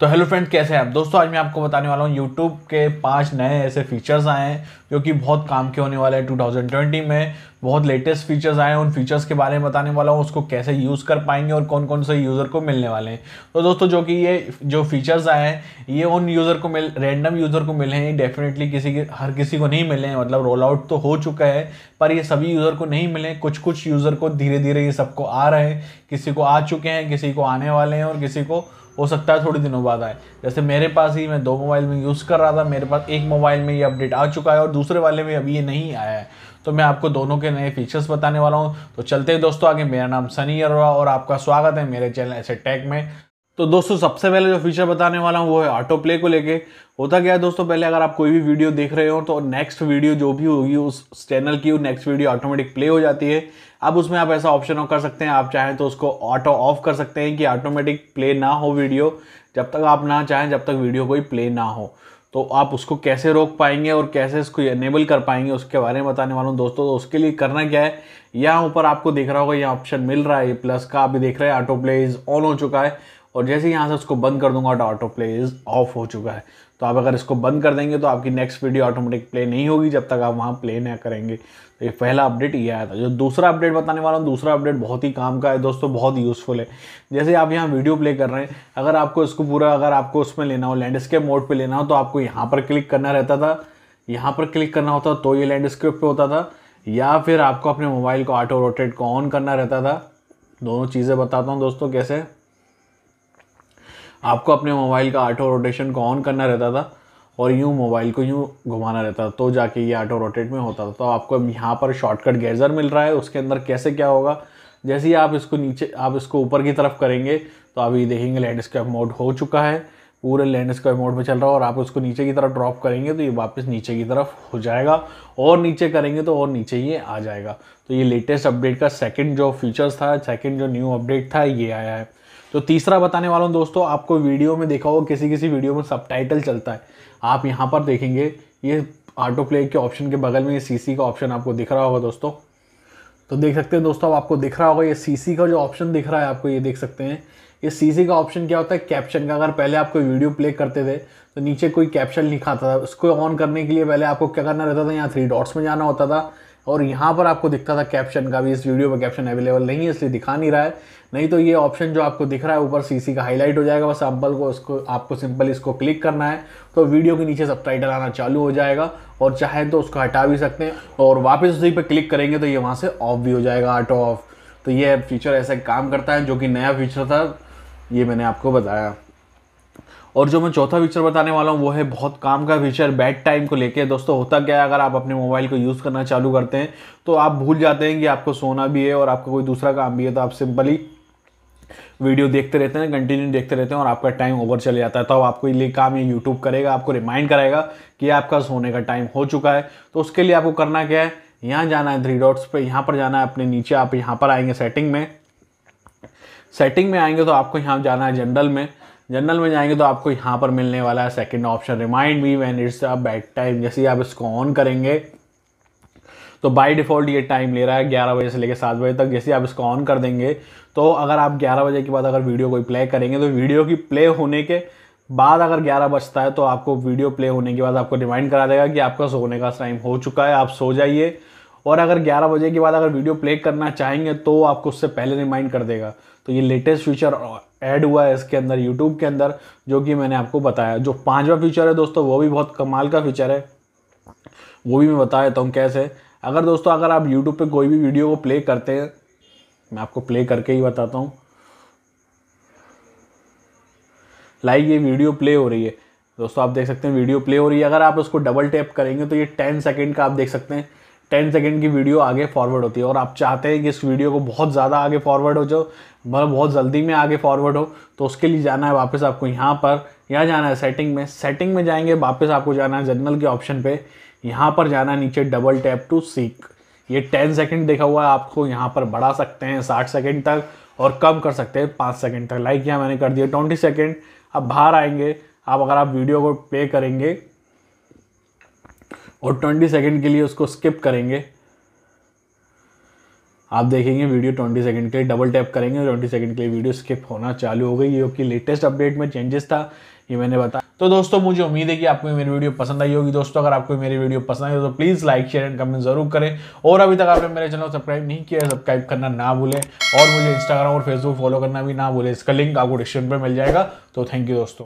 तो hello friend कैसे हैं आप दोस्तों आज मैं आपको बताने वाला हूँ यूट्यूब के पांच नए ऐसे फीचर्स आए हैं जो कि बहुत काम के होने वाले हैं 2020 में बहुत लेटेस्ट फीचर्स आए हैं उन फीचर्स के बारे में बताने वाला हूँ उसको कैसे यूज़ कर पाएंगे और कौन कौन से यूज़र को मिलने वाले हैं तो दोस्तों जो कि ये जो फीचर्स आए हैं ये उन यूज़र को मिल रैंडम यूज़र को मिले हैं डेफिनेटली किसी के हर किसी को नहीं मिले हैं मतलब रोल आउट तो हो चुका है पर ये सभी यूज़र को नहीं मिले कुछ कुछ यूज़र को धीरे धीरे ये सबको आ रहे हैं किसी को आ चुके हैं किसी को आने वाले हैं और किसी को हो सकता है थोड़ी दिनों बाद आए जैसे मेरे पास ही मैं दो मोबाइल में यूज़ कर रहा था मेरे पास एक मोबाइल में ये अपडेट आ चुका है और दूसरे वाले में अभी ये नहीं आया है तो मैं आपको दोनों के नए फीचर्स बताने वाला हूँ तो चलते हैं दोस्तों आगे मेरा नाम सनी अरोड़ा और आपका स्वागत है मेरे चैनल ऐसे टैग में तो दोस्तों सबसे पहले जो फीचर बताने वाला हूँ वो है ऑटो प्ले को लेके होता क्या है दोस्तों पहले अगर आप कोई भी वीडियो देख रहे हो तो नेक्स्ट वीडियो जो भी होगी उस चैनल की नेक्स्ट वीडियो ऑटोमेटिक प्ले हो जाती है अब उसमें आप ऐसा ऑप्शन कर सकते हैं आप चाहें तो उसको ऑटो ऑफ कर सकते हैं कि ऑटोमेटिक प्ले ना हो वीडियो जब तक आप ना चाहें जब तक वीडियो कोई प्ले ना हो तो आप उसको कैसे रोक पाएंगे और कैसे इसको एनेबल कर पाएंगे उसके बारे में बताने वाला हूँ दोस्तों तो उसके लिए करना क्या है यहाँ ऊपर आपको देख रहा होगा यहाँ ऑप्शन मिल रहा है प्लस का आप भी देख रहे हैं ऑटो प्ले इज़ ऑन हो चुका है और जैसे यहाँ से उसको बंद कर दूंगा तो ऑटो प्ले इज़ ऑफ हो चुका है तो आप अगर इसको बंद कर देंगे तो आपकी नेक्स्ट वीडियो ऑटोमेटिक प्ले नहीं होगी जब तक आप वहाँ प्ले ना करेंगे तो ये पहला अपडेट ये आया था जो दूसरा अपडेट बताने वाला हूँ दूसरा अपडेट बहुत ही काम का है दोस्तों बहुत यूज़फुल है जैसे आप यहाँ वीडियो प्ले कर रहे हैं अगर आपको इसको पूरा अगर आपको उसमें लेना हो लैंडस्केप मोड पर लेना हो तो आपको यहाँ पर क्लिक करना रहता था यहाँ पर क्लिक करना होता तो ये लैंडस्केप पर होता था या फिर आपको अपने मोबाइल को ऑटो रोटेट को ऑन करना रहता था दोनों चीज़ें बताता हूँ दोस्तों कैसे आपको अपने मोबाइल का ऑटो रोटेशन को ऑन करना रहता था और यूँ मोबाइल को यूँ घुमाना रहता था तो जाके ये ऑटो रोटेट में होता था तो आपको यहाँ पर शॉर्टकट गैजर मिल रहा है उसके अंदर कैसे क्या होगा जैसे ही आप इसको नीचे आप इसको ऊपर की तरफ करेंगे तो आप ये देखेंगे लैंडस्केप मोड हो चुका है पूरे लैंडस्केप मोड में चल रहा है और आप उसको नीचे की तरफ ड्रॉप करेंगे तो ये वापस नीचे की तरफ हो जाएगा और नीचे करेंगे तो और नीचे ये आ जाएगा तो ये लेटेस्ट अपडेट का सेकंड जो फीचर्स था सेकंड जो न्यू अपडेट था ये आया है तो तीसरा बताने वाला हूँ दोस्तों आपको वीडियो में देखा होगा किसी किसी वीडियो में सब चलता है आप यहाँ पर देखेंगे ये ऑटो प्ले के ऑप्शन के बगल में ये सी का ऑप्शन आपको दिख रहा होगा दोस्तों तो देख सकते हैं दोस्तों अब आपको दिख रहा होगा ये सी का जो ऑप्शन दिख रहा है आपको ये देख सकते हैं ये सी का ऑप्शन क्या होता है कैप्शन का अगर पहले आप कोई वीडियो प्ले करते थे तो नीचे कोई कैप्शन लिखा था उसको ऑन करने के लिए पहले आपको क्या करना रहता था यहाँ थ्री डॉट्स में जाना होता था और यहाँ पर आपको दिखता था कैप्शन का भी इस वीडियो में कैप्शन अवेलेबल नहीं है इसलिए दिखा नहीं रहा है नहीं तो ये ऑप्शन जो आपको दिख रहा है ऊपर सीसी का हाईलाइट हो जाएगा बस सैम्पल को उसको आपको सिंपल इसको क्लिक करना है तो वीडियो के नीचे सब आना चालू हो जाएगा और चाहे तो उसको हटा भी सकते हैं और वापस उसी पर क्लिक करेंगे तो ये वहाँ से ऑफ भी हो जाएगा ऑटो ऑफ तो ये फीचर ऐसा काम करता है जो कि नया फीचर था ये मैंने आपको बताया और जो मैं चौथा फीचर बताने वाला हूँ वो है बहुत काम का फीचर बैड टाइम को लेके दोस्तों होता क्या है अगर आप अपने मोबाइल को यूज़ करना चालू करते हैं तो आप भूल जाते हैं कि आपको सोना भी है और आपका कोई दूसरा काम भी है तो आप सिंपली वीडियो देखते रहते हैं कंटिन्यू देखते रहते हैं और आपका टाइम ओवर चले जाता है तो आपको ये काम ये यूट्यूब करेगा आपको रिमाइंड कराएगा कि आपका सोने का टाइम हो चुका है तो उसके लिए आपको करना क्या है यहाँ जाना है थ्री डॉट्स पे यहाँ पर जाना है अपने नीचे आप यहाँ पर आएंगे सेटिंग में सेटिंग में आएंगे तो आपको यहाँ जाना है जनरल में जनरल में जाएंगे तो आपको यहाँ पर मिलने वाला है second option remind me when it's a bad time जैसे ही आप इसको ऑन करेंगे तो बाय डिफ़ॉल्ट ये टाइम ले रहा है ग्यारह बजे से लेकर सात बजे तक जैसे आप इसको ऑन कर देंगे तो अगर आप ग्यारह बजे के बाद अगर वीडियो कोई प्ले करेंगे तो वीडियो की प्ले होने के बाद अगर 11 बजता है तो आपको वीडियो प्ले होने के बाद आपको रिमाइंड करा देगा कि आपका सोने का टाइम हो चुका है आप सो जाइए और अगर 11 बजे के बाद अगर वीडियो प्ले करना चाहेंगे तो आपको उससे पहले रिमाइंड कर देगा तो ये लेटेस्ट फीचर ऐड हुआ है इसके अंदर यूट्यूब के अंदर जो कि मैंने आपको बताया जो पांचवा फीचर है दोस्तों वो भी बहुत कमाल का फीचर है वो भी मैं बता देता हूँ कैसे अगर दोस्तों अगर आप यूट्यूब पर कोई भी वीडियो को प्ले करते हैं मैं आपको प्ले करके ही बताता हूँ लाइक ये वीडियो प्ले हो रही है दोस्तों आप देख सकते हैं वीडियो प्ले हो रही है अगर आप उसको डबल टैप करेंगे तो ये टेन सेकेंड का आप देख सकते हैं टेन सेकेंड की वीडियो आगे फॉरवर्ड होती है और आप चाहते हैं कि इस वीडियो को बहुत ज़्यादा आगे फॉरवर्ड हो जाओ मतलब बहुत जल्दी में आगे फॉरवर्ड हो तो उसके लिए जाना है वापस आपको यहाँ पर यहाँ जाना है सेटिंग में सेटिंग में जाएंगे वापस आपको जाना है जनरल के ऑप्शन पे यहाँ पर जाना है नीचे डबल टैप टू सीक ये टेन सेकेंड देखा हुआ है आपको यहाँ पर बढ़ा सकते हैं साठ सेकेंड तक और कम कर सकते हैं पाँच सेकेंड तक लाइक यहाँ मैंने कर दिया ट्वेंटी सेकेंड अब बाहर आएंगे आप अगर आप वीडियो को प्ले करेंगे और 20 सेकंड के लिए उसको स्किप करेंगे आप देखेंगे वीडियो 20 सेकंड के लिए डबल टैप करेंगे 20 सेकंड के लिए वीडियो स्किप होना चालू हो गई जो कि लेटेस्ट अपडेट में चेंजेस था ये मैंने बताया तो दोस्तों मुझे उम्मीद है कि आपको मेरी वीडियो पसंद आई होगी दोस्तों अगर आपको मेरी वीडियो पसंद आई हो तो please like share and comment जरूर करें और अभी तक आपने मेरे चैनल को सब्सक्राइब नहीं किया सब्सक्राइब करना ना भूलें और मुझे इंस्टाग्राम और फेसबुक फॉलो करना भी ना भूलें इसका लिंक आपको डिस्क्रिप्शन पर मिल जाएगा तो थैंक यू दोस्तों